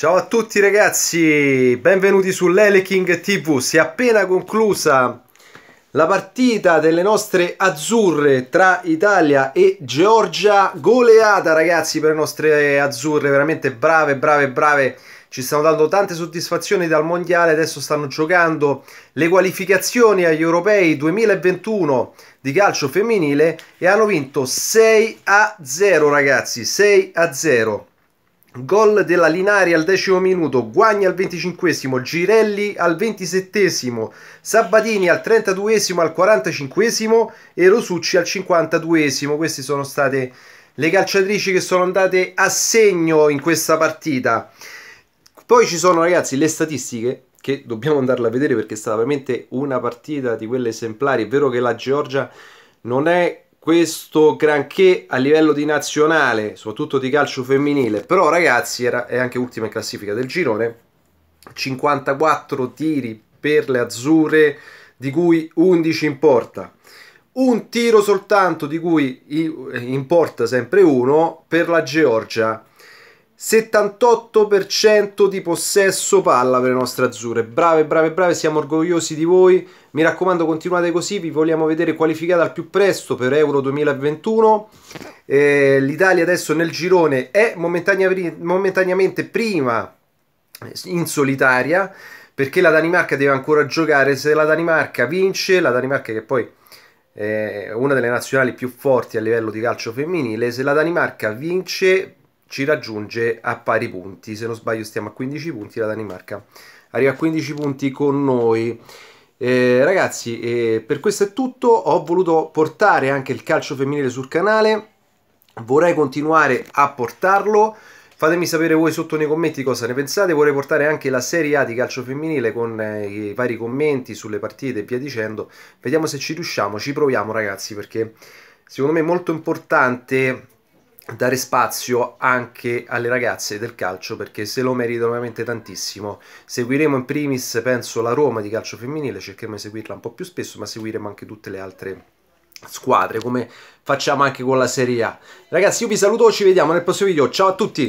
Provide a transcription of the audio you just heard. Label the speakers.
Speaker 1: Ciao a tutti ragazzi, benvenuti su Leleking TV. Si è appena conclusa la partita delle nostre azzurre tra Italia e Georgia. Goleata ragazzi per le nostre azzurre, veramente brave, brave, brave. Ci stanno dando tante soddisfazioni dal mondiale, adesso stanno giocando le qualificazioni agli europei 2021 di calcio femminile e hanno vinto 6 a 0 ragazzi, 6 a 0. Gol della Linari al decimo minuto, Guagni al venticinquesimo, Girelli al ventisettesimo, Sabatini al trentaduesimo, al quarantacinquesimo e Rosucci al cinquantaduesimo. Queste sono state le calciatrici che sono andate a segno in questa partita. Poi ci sono ragazzi le statistiche che dobbiamo andarla a vedere perché è stata veramente una partita di quelle esemplari. È vero che la Georgia non è questo granché a livello di nazionale, soprattutto di calcio femminile, però ragazzi era, è anche ultima in classifica del girone, 54 tiri per le azzurre, di cui 11 in porta. Un tiro soltanto, di cui in eh, porta sempre uno, per la Georgia. 78% di possesso palla per le nostre azzurre. Brave, brave, brave, siamo orgogliosi di voi. Mi raccomando, continuate così, vi vogliamo vedere qualificata al più presto per Euro 2021. Eh, L'Italia adesso nel girone è momentaneamente prima in solitaria perché la Danimarca deve ancora giocare. Se la Danimarca vince, la Danimarca che poi è una delle nazionali più forti a livello di calcio femminile, se la Danimarca vince ci raggiunge a pari punti, se non sbaglio stiamo a 15 punti la Danimarca, arriva a 15 punti con noi. Eh, ragazzi, eh, per questo è tutto, ho voluto portare anche il calcio femminile sul canale, vorrei continuare a portarlo. Fatemi sapere voi sotto nei commenti cosa ne pensate, vorrei portare anche la Serie A di calcio femminile con eh, i vari commenti sulle partite e via dicendo. Vediamo se ci riusciamo, ci proviamo ragazzi perché secondo me è molto importante dare spazio anche alle ragazze del calcio perché se lo meritano veramente tantissimo. Seguiremo in primis, penso, la Roma di calcio femminile, cercheremo di seguirla un po' più spesso, ma seguiremo anche tutte le altre squadre, come facciamo anche con la Serie A. Ragazzi, io vi saluto, ci vediamo nel prossimo video. Ciao a tutti!